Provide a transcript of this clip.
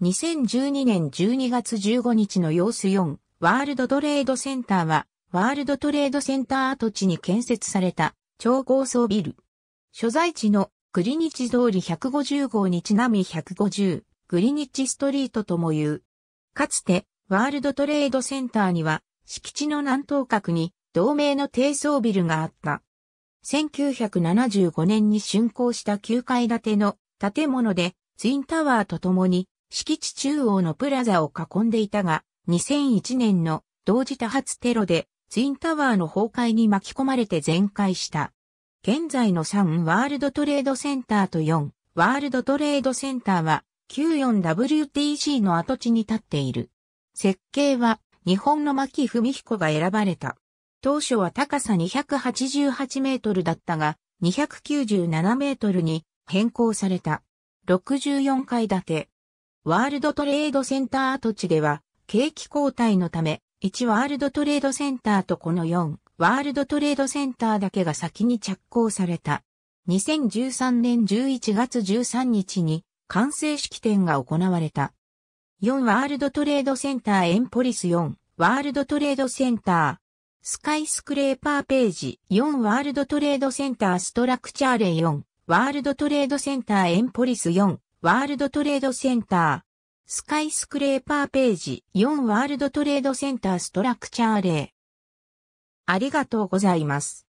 2012年12月15日の様子4、ワールドトレードセンターは、ワールドトレードセンター跡地に建設された超高層ビル。所在地のグリニッチ通り150号にちなみ150、グリニッチストリートとも言う。かつて、ワールドトレードセンターには、敷地の南東角に同名の低層ビルがあった。1975年に竣工した9階建ての建物で、ツインタワーとともに敷地中央のプラザを囲んでいたが、2001年の同時多発テロでツインタワーの崩壊に巻き込まれて全壊した。現在の3ワールドトレードセンターと4ワールドトレードセンターは 94WTC の跡地に立っている。設計は日本の牧文彦が選ばれた。当初は高さ288メートルだったが、297メートルに変更された。64階建て。ワールドトレードセンター跡地では、景気後退のため、1ワールドトレードセンターとこの4ワールドトレードセンターだけが先に着工された。2013年11月13日に完成式典が行われた。4ワールドトレードセンターエンポリス4ワールドトレードセンタースカイスクレーパーページ4ワールドトレードセンターストラクチャーレ4ワールドトレードセンターエンポリス4ワールドトレードセンター。スカイスクレーパーページ4ワールドトレードセンターストラクチャー例。ありがとうございます。